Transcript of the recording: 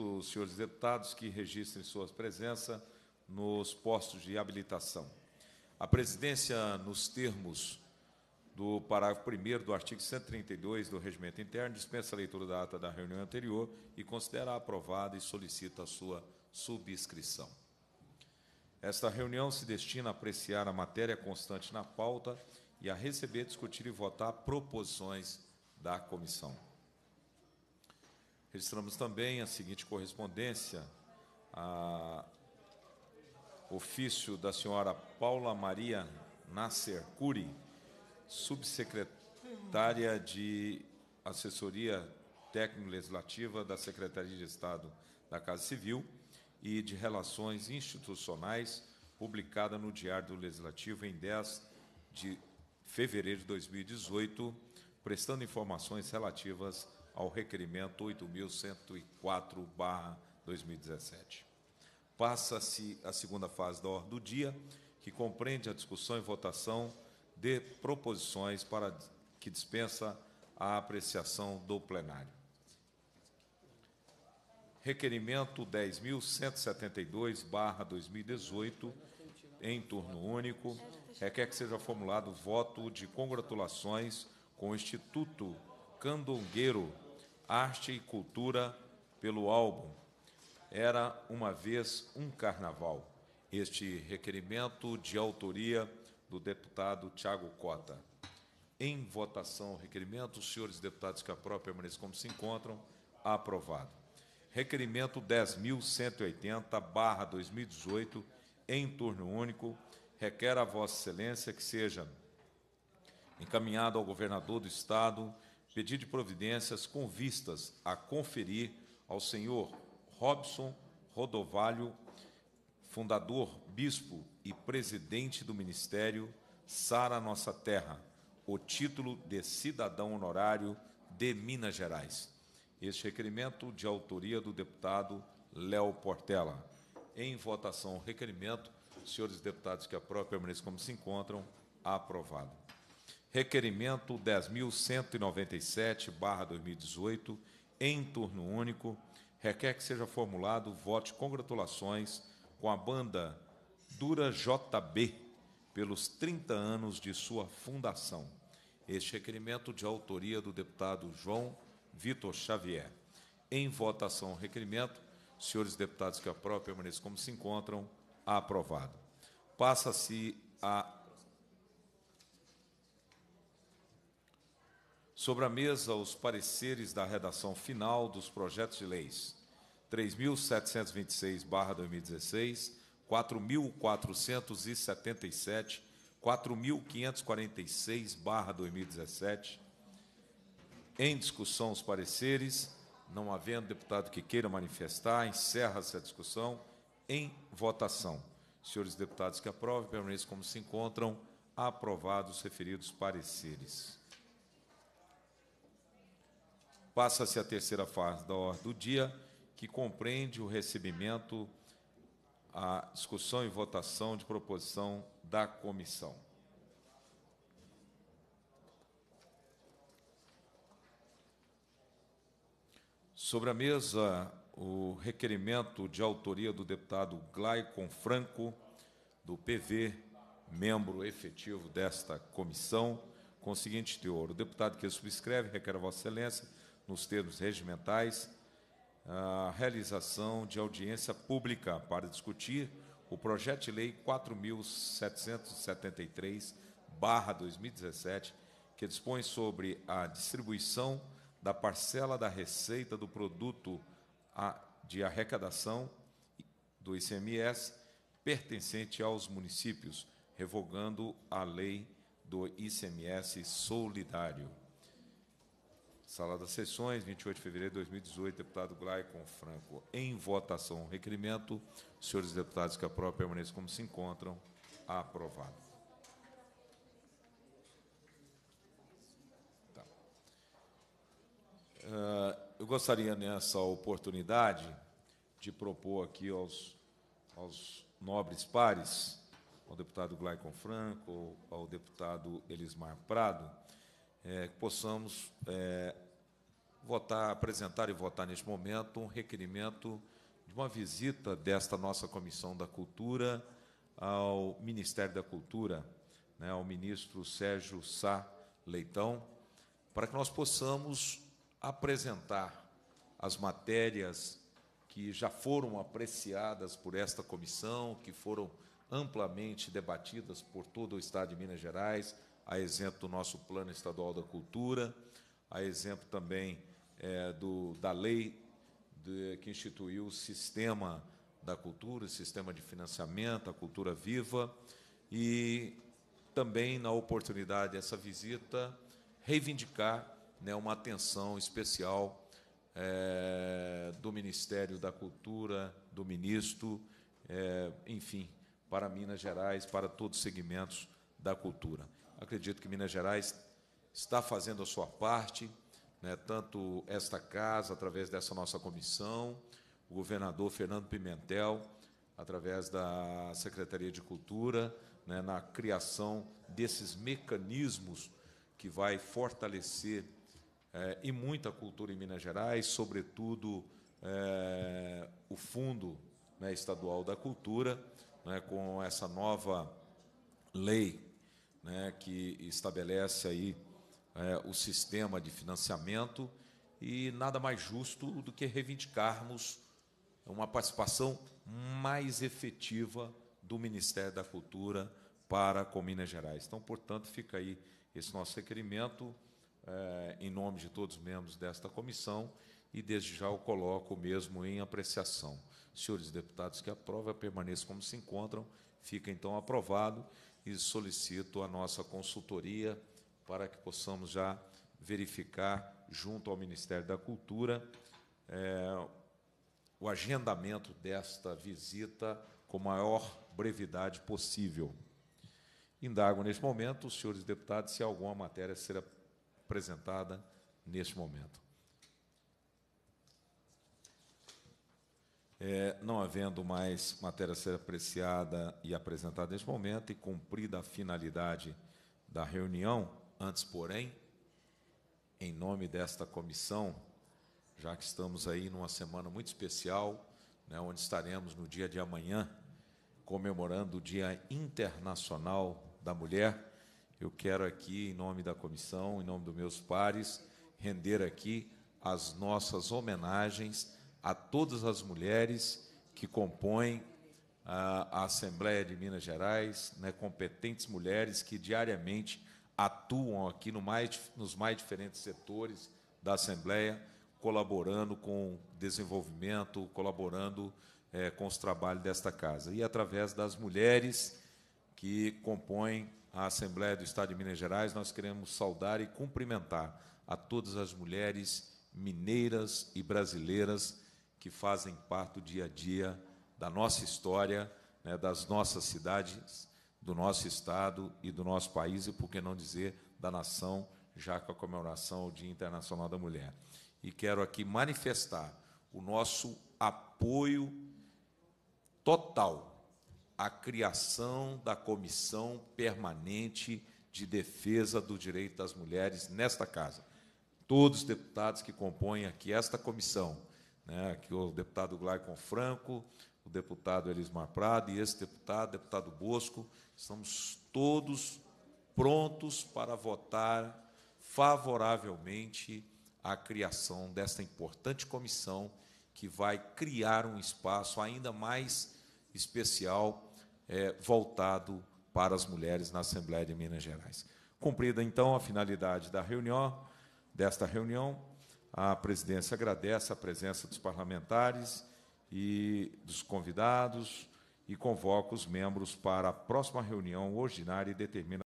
os senhores deputados que registrem sua presença nos postos de habilitação. A presidência, nos termos do parágrafo 1 do artigo 132 do Regimento Interno, dispensa a leitura da ata da reunião anterior e considera aprovada e solicita a sua subscrição. Esta reunião se destina a apreciar a matéria constante na pauta e a receber, discutir e votar proposições da comissão. Registramos também a seguinte correspondência a ofício da senhora Paula Maria Nasser Cury, subsecretária de Assessoria Técnico-Legislativa da Secretaria de Estado da Casa Civil e de Relações Institucionais, publicada no Diário do Legislativo em 10 de fevereiro de 2018, prestando informações relativas ao requerimento 8104/2017. Passa-se a segunda fase da ordem do dia, que compreende a discussão e votação de proposições para que dispensa a apreciação do plenário. Requerimento 10.172/2018, em turno único, requer que seja formulado voto de congratulações com o Instituto Candongueiro Arte e Cultura pelo álbum Era uma vez um carnaval. Este requerimento de autoria do deputado Tiago Cota. Em votação, requerimento, os senhores deputados que a própria permaneçam como se encontram. Aprovado. Requerimento 10.180/2018 em turno único requer a Vossa Excelência que seja encaminhado ao governador do estado pedido de providências com vistas a conferir ao senhor Robson Rodovalho, fundador, bispo e presidente do Ministério Sara Nossa Terra, o título de cidadão honorário de Minas Gerais. Este requerimento de autoria do deputado Léo Portela. Em votação, requerimento. Senhores deputados que a própria permaneçam como se encontram, aprovado requerimento 10.197-2018, em turno único, requer que seja formulado voto de congratulações com a banda Dura JB pelos 30 anos de sua fundação. Este requerimento de autoria do deputado João Vitor Xavier. Em votação o requerimento, senhores deputados que aprovam, permaneçam como se encontram, aprovado. Passa-se a Sobre a mesa, os pareceres da redação final dos projetos de leis 3.726-2016, 4.477, 4.546-2017. Em discussão, os pareceres. Não havendo deputado que queira manifestar, encerra-se a discussão em votação. Senhores deputados que aprovem, permaneçam como se encontram. Aprovados referidos pareceres. Passa-se a terceira fase da ordem do dia, que compreende o recebimento, a discussão e votação de proposição da comissão. Sobre a mesa, o requerimento de autoria do deputado Glaicon Franco, do PV, membro efetivo desta comissão, com o seguinte teor: o deputado que subscreve requer a Vossa Excelência nos termos regimentais, a realização de audiência pública para discutir o projeto de lei 4.773/2017, que dispõe sobre a distribuição da parcela da receita do produto de arrecadação do ICMS pertencente aos municípios, revogando a lei do ICMS solidário. Sala das Sessões, 28 de fevereiro de 2018, deputado Glaicon Franco. Em votação, requerimento. Senhores deputados que aprovam, permaneça como se encontram. Aprovado. Tá. Uh, eu gostaria, nessa oportunidade, de propor aqui aos, aos nobres pares, ao deputado Glaicon Franco, ao deputado Elismar Prado, é, que possamos é, votar, apresentar e votar neste momento um requerimento de uma visita desta nossa Comissão da Cultura ao Ministério da Cultura, né, ao ministro Sérgio Sá Leitão, para que nós possamos apresentar as matérias que já foram apreciadas por esta comissão, que foram amplamente debatidas por todo o Estado de Minas Gerais, a exemplo do nosso Plano Estadual da Cultura, a exemplo também é, do, da lei de, que instituiu o sistema da cultura, o sistema de financiamento, a cultura viva, e também, na oportunidade dessa visita, reivindicar né, uma atenção especial é, do Ministério da Cultura, do ministro, é, enfim, para Minas Gerais, para todos os segmentos da cultura acredito que Minas Gerais está fazendo a sua parte, né, tanto esta casa, através dessa nossa comissão, o governador Fernando Pimentel, através da Secretaria de Cultura, né, na criação desses mecanismos que vai fortalecer é, e muito a cultura em Minas Gerais, sobretudo é, o Fundo né, Estadual da Cultura, né, com essa nova lei né, que estabelece aí é, o sistema de financiamento e nada mais justo do que reivindicarmos uma participação mais efetiva do Ministério da Cultura para com Minas Gerais. Então, portanto, fica aí esse nosso requerimento é, em nome de todos os membros desta comissão e desde já o coloco mesmo em apreciação. Senhores deputados que aprovam, permaneçam como se encontram, fica então aprovado e solicito a nossa consultoria para que possamos já verificar, junto ao Ministério da Cultura, é, o agendamento desta visita com maior brevidade possível. Indago neste momento, os senhores deputados, se alguma matéria será apresentada neste momento. É, não havendo mais matéria a ser apreciada e apresentada neste momento e cumprida a finalidade da reunião, antes, porém, em nome desta comissão, já que estamos aí numa semana muito especial, né, onde estaremos no dia de amanhã comemorando o Dia Internacional da Mulher, eu quero aqui, em nome da comissão, em nome dos meus pares, render aqui as nossas homenagens a todas as mulheres que compõem a, a Assembleia de Minas Gerais, né, competentes mulheres que diariamente atuam aqui no mais, nos mais diferentes setores da Assembleia, colaborando com o desenvolvimento, colaborando é, com os trabalhos desta casa. E através das mulheres que compõem a Assembleia do Estado de Minas Gerais, nós queremos saudar e cumprimentar a todas as mulheres mineiras e brasileiras que fazem parte do dia a dia da nossa história, né, das nossas cidades, do nosso estado e do nosso país, e por que não dizer da nação, já com a comemoração ao Dia Internacional da Mulher. E quero aqui manifestar o nosso apoio total à criação da Comissão Permanente de Defesa do Direito das Mulheres nesta casa. Todos os deputados que compõem aqui esta comissão, né, aqui o deputado Glaicon Franco, o deputado Elismar Prado e esse deputado, deputado Bosco, estamos todos prontos para votar favoravelmente a criação desta importante comissão que vai criar um espaço ainda mais especial é, voltado para as mulheres na Assembleia de Minas Gerais. Cumprida então a finalidade da reunião, desta reunião, a presidência agradece a presença dos parlamentares e dos convidados e convoca os membros para a próxima reunião ordinária e determina